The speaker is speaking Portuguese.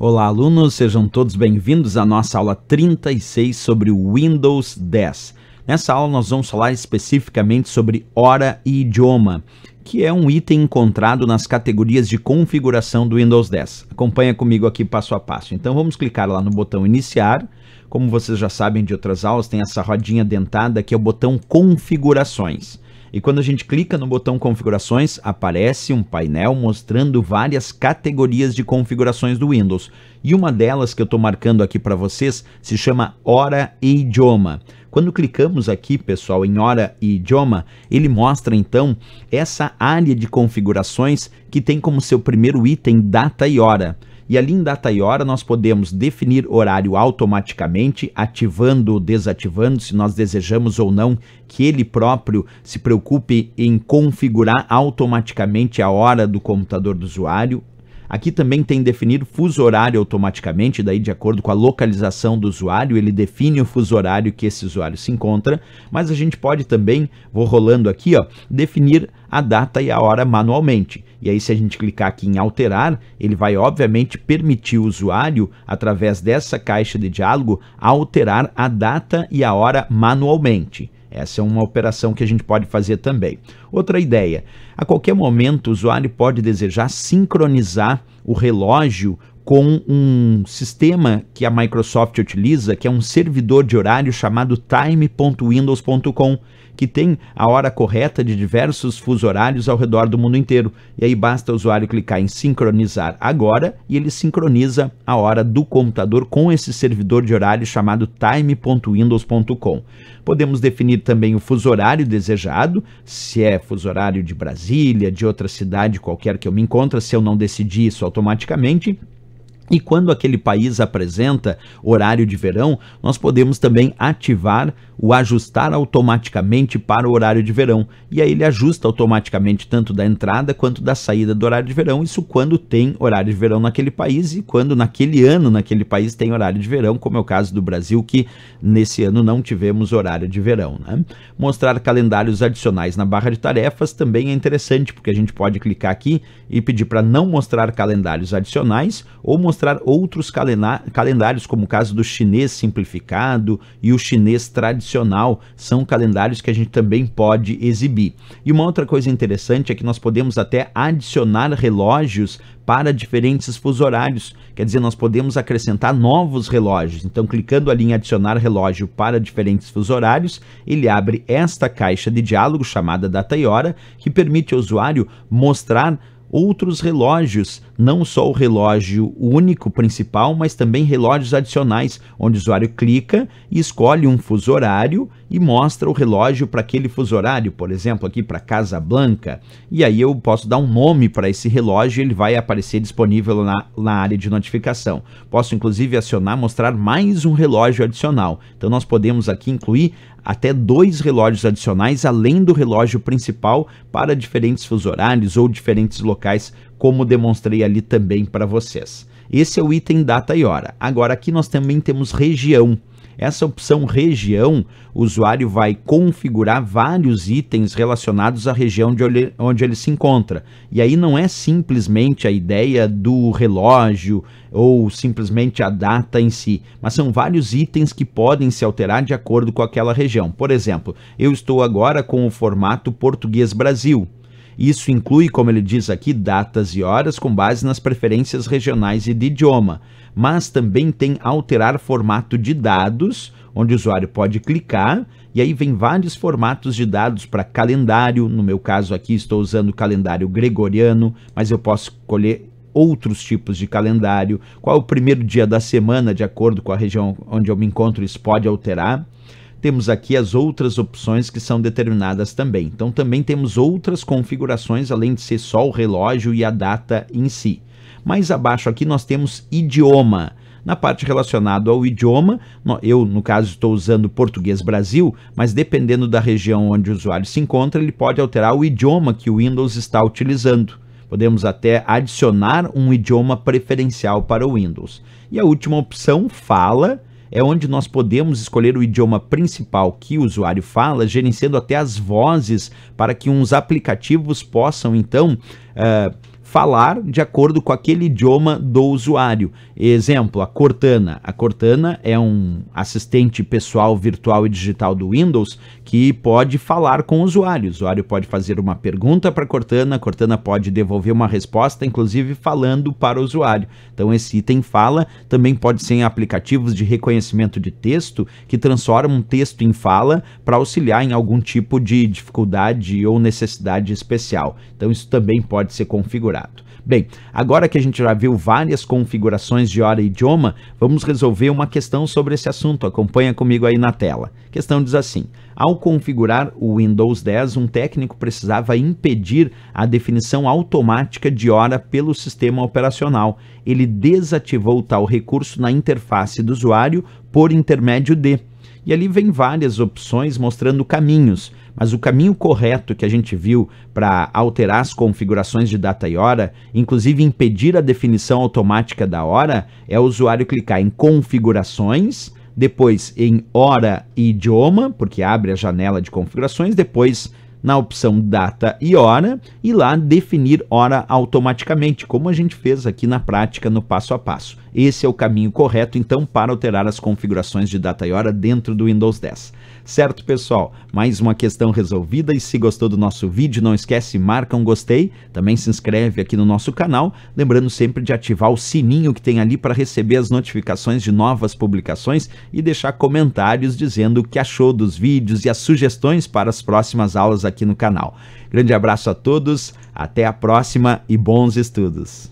Olá, alunos, sejam todos bem-vindos à nossa aula 36 sobre o Windows 10. Nessa aula, nós vamos falar especificamente sobre hora e idioma, que é um item encontrado nas categorias de configuração do Windows 10. Acompanha comigo aqui passo a passo. Então, vamos clicar lá no botão Iniciar. Como vocês já sabem de outras aulas, tem essa rodinha dentada que é o botão Configurações. E quando a gente clica no botão configurações, aparece um painel mostrando várias categorias de configurações do Windows. E uma delas que eu estou marcando aqui para vocês se chama Hora e Idioma. Quando clicamos aqui, pessoal, em hora e idioma, ele mostra então essa área de configurações que tem como seu primeiro item data e hora. E ali em data e hora nós podemos definir horário automaticamente, ativando ou desativando, se nós desejamos ou não que ele próprio se preocupe em configurar automaticamente a hora do computador do usuário. Aqui também tem definir fuso horário automaticamente, daí de acordo com a localização do usuário, ele define o fuso horário que esse usuário se encontra, mas a gente pode também, vou rolando aqui, ó, definir a data e a hora manualmente. E aí, se a gente clicar aqui em alterar, ele vai obviamente permitir o usuário, através dessa caixa de diálogo, alterar a data e a hora manualmente. Essa é uma operação que a gente pode fazer também. Outra ideia: a qualquer momento o usuário pode desejar sincronizar o relógio com um sistema que a Microsoft utiliza, que é um servidor de horário chamado time.windows.com, que tem a hora correta de diversos fuso horários ao redor do mundo inteiro. E aí basta o usuário clicar em sincronizar agora e ele sincroniza a hora do computador com esse servidor de horário chamado time.windows.com. Podemos definir também o fuso horário desejado, se é fuso horário de Brasília, de outra cidade qualquer que eu me encontre, se eu não decidir isso automaticamente e quando aquele país apresenta horário de verão, nós podemos também ativar o ajustar automaticamente para o horário de verão. E aí ele ajusta automaticamente tanto da entrada quanto da saída do horário de verão. Isso quando tem horário de verão naquele país e quando naquele ano naquele país tem horário de verão, como é o caso do Brasil, que nesse ano não tivemos horário de verão. Né? Mostrar calendários adicionais na barra de tarefas também é interessante, porque a gente pode clicar aqui e pedir para não mostrar calendários adicionais ou mostrar mostrar outros calendários, como o caso do chinês simplificado e o chinês tradicional. São calendários que a gente também pode exibir. E uma outra coisa interessante é que nós podemos até adicionar relógios para diferentes fuso horários. Quer dizer, nós podemos acrescentar novos relógios. Então, clicando ali em adicionar relógio para diferentes fuso horários, ele abre esta caixa de diálogo chamada data e hora, que permite ao usuário mostrar outros relógios não só o relógio único principal, mas também relógios adicionais, onde o usuário clica e escolhe um fuso horário e mostra o relógio para aquele fuso horário, por exemplo, aqui para Casa Blanca. E aí eu posso dar um nome para esse relógio, ele vai aparecer disponível na, na área de notificação. Posso inclusive acionar, mostrar mais um relógio adicional. Então nós podemos aqui incluir até dois relógios adicionais além do relógio principal para diferentes fuso horários ou diferentes locais como demonstrei ali também para vocês. Esse é o item data e hora. Agora aqui nós também temos região. Essa opção região, o usuário vai configurar vários itens relacionados à região de onde ele se encontra. E aí não é simplesmente a ideia do relógio ou simplesmente a data em si, mas são vários itens que podem se alterar de acordo com aquela região. Por exemplo, eu estou agora com o formato Português Brasil isso inclui, como ele diz aqui, datas e horas com base nas preferências regionais e de idioma, mas também tem alterar formato de dados, onde o usuário pode clicar e aí vem vários formatos de dados para calendário. No meu caso aqui estou usando o calendário gregoriano, mas eu posso escolher outros tipos de calendário, qual é o primeiro dia da semana, de acordo com a região onde eu me encontro, isso pode alterar temos aqui as outras opções que são determinadas também. Então também temos outras configurações além de ser só o relógio e a data em si. Mais abaixo aqui nós temos idioma. Na parte relacionada ao idioma, eu, no caso, estou usando português Brasil, mas dependendo da região onde o usuário se encontra, ele pode alterar o idioma que o Windows está utilizando. Podemos até adicionar um idioma preferencial para o Windows. E a última opção, fala, é onde nós podemos escolher o idioma principal que o usuário fala, gerenciando até as vozes para que uns aplicativos possam então. Uh, falar de acordo com aquele idioma do usuário. Exemplo, a Cortana. A Cortana é um assistente pessoal virtual e digital do Windows que pode falar com o usuário. O usuário pode fazer uma pergunta para a Cortana, a Cortana pode devolver uma resposta, inclusive falando para o usuário. Então esse item fala também pode ser em aplicativos de reconhecimento de texto que transformam um texto em fala para auxiliar em algum tipo de dificuldade ou necessidade especial. Então isso também pode ser configurado. Bem, agora que a gente já viu várias configurações de hora e idioma, vamos resolver uma questão sobre esse assunto. Acompanha comigo aí na tela. A questão diz assim: ao configurar o Windows 10, um técnico precisava impedir a definição automática de hora pelo sistema operacional. Ele desativou tal recurso na interface do usuário por intermédio de. E ali vem várias opções mostrando caminhos. Mas o caminho correto que a gente viu para alterar as configurações de data e hora, inclusive impedir a definição automática da hora, é o usuário clicar em configurações, depois em hora e idioma, porque abre a janela de configurações, depois na opção data e hora e lá definir hora automaticamente, como a gente fez aqui na prática no passo a passo. Esse é o caminho correto então para alterar as configurações de data e hora dentro do Windows 10. Certo, pessoal? Mais uma questão resolvida e se gostou do nosso vídeo, não esquece, marca um gostei, também se inscreve aqui no nosso canal, lembrando sempre de ativar o sininho que tem ali para receber as notificações de novas publicações e deixar comentários dizendo o que achou dos vídeos e as sugestões para as próximas aulas aqui aqui no canal. Grande abraço a todos, até a próxima e bons estudos!